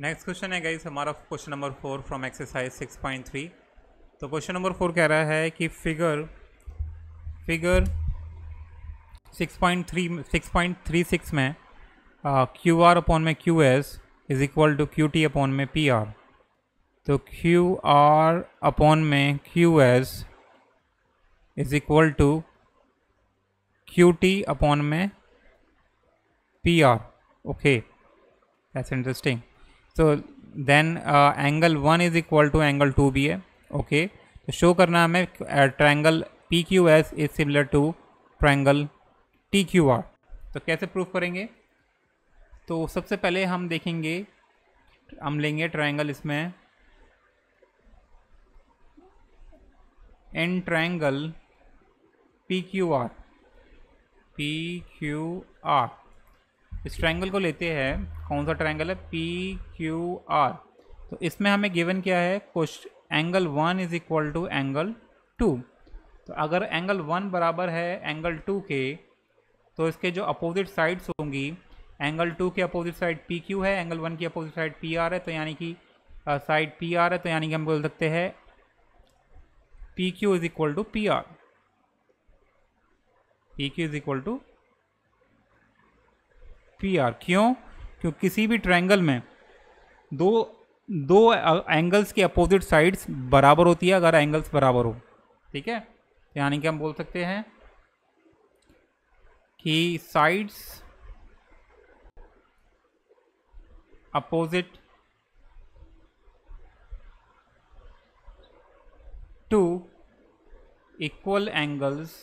Next question है guys हमारा question number four from exercise six point three तो question number four कह रहा है कि figure figure six point three six point three six में क्यू आर अपॉन में Q S is equal to Q T upon में P R तो Q R upon में Q S is equal to Q T upon में P R okay that's interesting so then angle one is equal to angle two भी बी है okay तो show करना हमें triangle P Q S is similar to triangle T Q R तो कैसे proof करेंगे तो सबसे पहले हम देखेंगे हम लेंगे ट्रायंगल इसमें in triangle P Q R P Q R इस ट्रायंगल को लेते हैं कौन सा ट्रायंगल है पी क्यू आर तो इसमें हमें गिवन क्या है कुछ angle one is equal to angle two तो अगर एंगल वन बराबर है एंगल टू के तो इसके जो अपोजिट साइड्स होंगी एंगल टू के अपोजिट साइड पी क्यू है एंगल वन की अपोजिट साइड पी आर है तो यानी कि साइड पी आर है तो यानी कि हम बोल सकते हैं P Q is equal to P R P Q is equal to P R क्यों क्यों किसी भी ट्रायंगल में दो दो एंगल्स की अपोजिट साइड्स बराबर होती है अगर एंगल्स बराबर हो ठीक है यानी कि हम बोल सकते हैं कि sides opposite to equal angles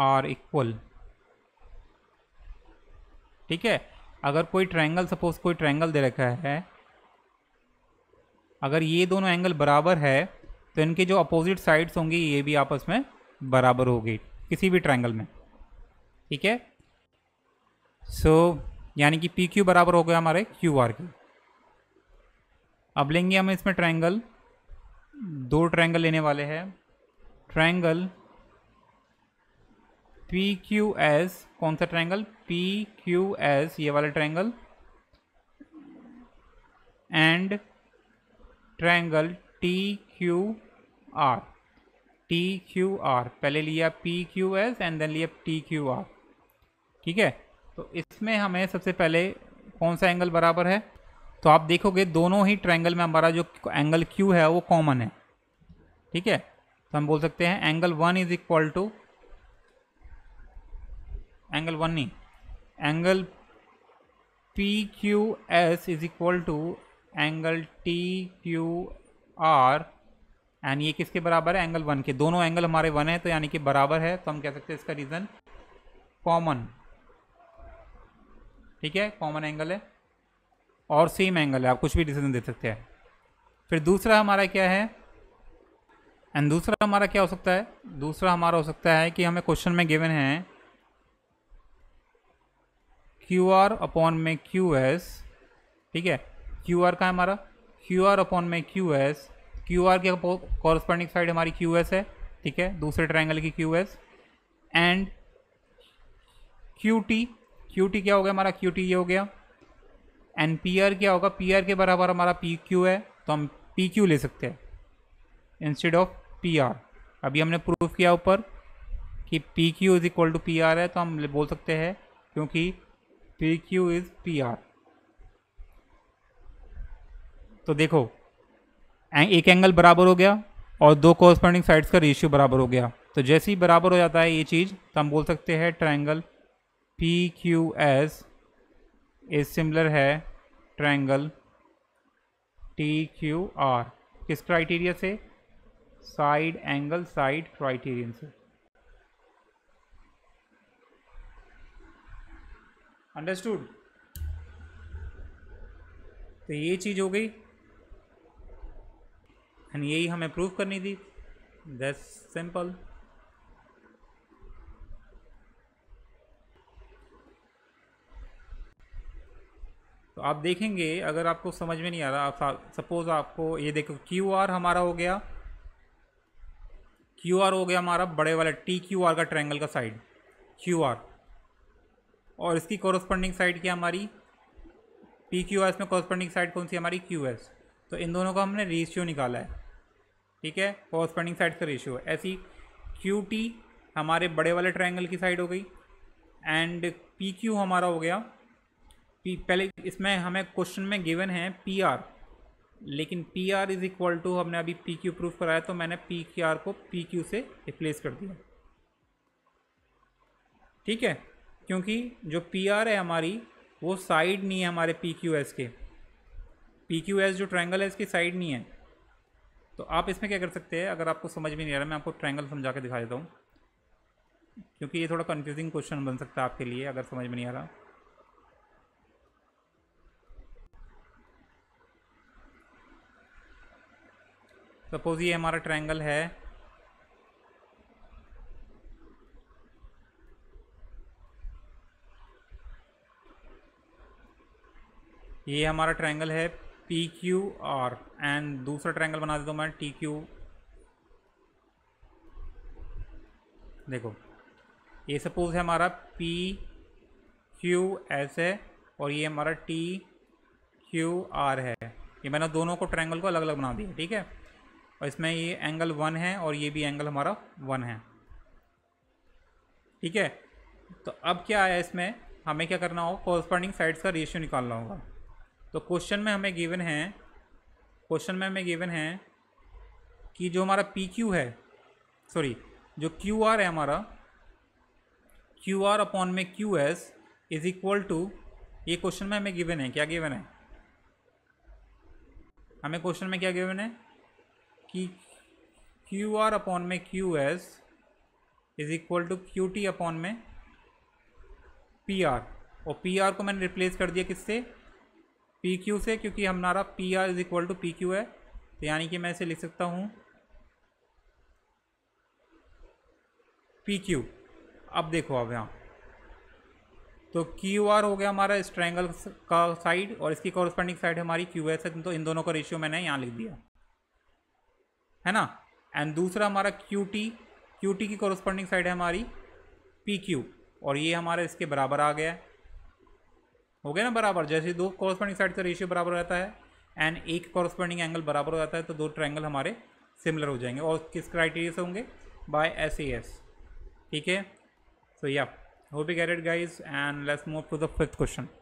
are equal ठीक है अगर कोई ट्रायंगल सपोज कोई ट्रायंगल दे रखा है अगर ये दोनों एंगल बराबर है तो इनके जो अपोजिट साइड्स होंगी ये भी आपस में बराबर होगी किसी भी ट्रायंगल में ठीक है सो यानी कि पी क्यू बराबर हो गया हमारे क्यू आर के अब लेंगे हम इसमें ट्रायंगल दो ट्रायंगल लेने वाले हैं ट्रायंगल पी क्यू एस कौन सा ट्रायंगल पी क्यू एस ये वाला triangle and triangle T Q R T Q R पहले लिया P Q S and then लिया टी क्यू आर ठीक है तो इसमें हमें सबसे पहले कौन सा एंगल बराबर है तो आप देखोगे दोनों ही ट्रायंगल में हमारा जो एंगल क्यू है वो कॉमन है ठीक है तो हम बोल सकते हैं angle one is equal to angle one नहीं angle P Q S is equal to angle T Q R and ये किसके बराबर है एंगल वन के दोनों एंगल हमारे वन है तो यानी कि बराबर है तो हम कह सकते हैं इसका रीज़न कॉमन ठीक है कॉमन एंगल है और सेम एंगल है आप कुछ भी डिसीजन दे सकते हैं फिर दूसरा हमारा क्या है एंड दूसरा हमारा क्या हो सकता है दूसरा हमारा हो सकता है कि हमें क्वेश्चन में गिवन है क्यू आर अपॉन में क्यू एस ठीक है क्यू आर का है हमारा क्यू आर अपॉन में क्यू एस क्यू आर की कॉरस्पॉन्डिंग साइड हमारी क्यू एस है ठीक है दूसरे ट्रायंगल की Q S and Q T Q T क्या हो गया हमारा क्यू टी ये हो गया एंड पी आर क्या होगा पी आर के बराबर हमारा पी क्यू है तो हम पी क्यू ले सकते हैं इंस्टेड ऑफ पी आर अभी हमने प्रूफ किया ऊपर कि P Q is equal to P R है तो हम बोल सकते हैं क्योंकि PQ is PR. तो देखो एक एंगल बराबर हो गया और दो कॉरस्पॉन्डिंग साइड्स का रेशियो बराबर हो गया तो जैसे ही बराबर हो जाता है ये चीज़ तो हम बोल सकते हैं triangle P Q S is similar है ट्रायंगल टी क्यू आर किस क्राइटेरिया से साइड एंगल साइड क्राइटेरियन से अंडरस्टूड तो ये चीज़ हो गई एंड यही हमें प्रूव करनी थी दैट्स सिंपल तो आप देखेंगे अगर आपको समझ में नहीं आ रहा आप सपोज़ आपको ये देखो क्यू आर हमारा हो गया क्यू आर हो गया हमारा बड़े वाला टी क्यू आर का ट्रायंगल का साइड क्यू आर और इसकी कॉरस्पॉन्डिंग साइड क्या हमारी पी क्यू एस में कॉरस्पॉन्डिंग साइड कौन सी हमारी क्यू एस तो इन दोनों का हमने रेशियो निकाला है ठीक है कॉरस्पॉन्डिंग साइड का रेशियो ऐसी क्यू टी हमारे बड़े वाले ट्राइंगल की साइड हो गई एंड पी क्यू हमारा हो गया पी पहले इसमें हमें क्वेश्चन में गिवन है पी आर लेकिन P R is equal to हमने अभी पी क्यू प्रूफ कराया तो मैंने पी क्यू आर को पी क्यू से रिप्लेस कर दिया ठीक है क्योंकि जो पी आर है हमारी वो साइड नहीं है हमारे पी क्यू एस के पी क्यू एस जो ट्रायंगल है इसकी साइड नहीं है तो आप इसमें क्या कर सकते हैं अगर आपको समझ में नहीं आ रहा मैं आपको ट्रैंगल समझा के दिखा देता हूँ क्योंकि ये थोड़ा कन्फ्यूजिंग क्वेश्चन बन सकता है आपके लिए अगर समझ में नहीं आ रहा सपोज़ ये हमारा ट्रैंगल है ये हमारा ट्रायंगल है पी क्यू आर एंड दूसरा ट्रायंगल बना देता हूँ मैं टी क्यू देखो ये सपोज है हमारा पी क्यू एस है और ये हमारा टी क्यू आर है ये मैंने दोनों को ट्रायंगल को अलग अलग बना दिया ठीक है और इसमें ये एंगल वन है और ये भी एंगल हमारा वन है ठीक है तो अब क्या आया इसमें हमें क्या करना होगा कॉरस्पॉन्डिंग साइड्स का रेशियो निकालना होगा तो क्वेश्चन में हमें गिवन है क्वेश्चन में हमें गिवन है कि जो हमारा पी क्यू है सॉरी जो क्यू आर है हमारा क्यू आर अपॉन में Q S is equal to ये क्वेश्चन में हमें गिवन है क्या गिवन है हमें क्वेश्चन में क्या गिवन है कि क्यू आर अपॉन में Q S is equal to Q T upon में पी आर और पी आर को मैंने रिप्लेस कर दिया किससे पी क्यू से क्योंकि हमारा P R is equal to P Q है तो यानी कि मैं इसे लिख सकता हूँ पी क्यू अब देखो अब यहाँ तो क्यू आर हो गया हमारा इस का साइड और इसकी कॉरस्पॉन्डिंग साइड हमारी क्यू एस है तो इन दोनों का रेशियो मैंने यहाँ लिख दिया है ना एंड दूसरा हमारा क्यू टी क्यू टी की कॉरस्पॉन्डिंग साइड है हमारी पी क्यू और ये हमारा इसके बराबर आ गया है हो गया ना बराबर जैसे दो कॉरस्पॉन्डिंग साइड का रेशियो बराबर रहता है एंड एक कॉरस्पॉन्डिंग एंगल बराबर हो जाता है तो दो ट्रायंगल हमारे सिमिलर हो जाएंगे और किस क्राइटेरिया से होंगे बाय एस ए एस ठीक है so I hope you got it guys and let's move to the fifth question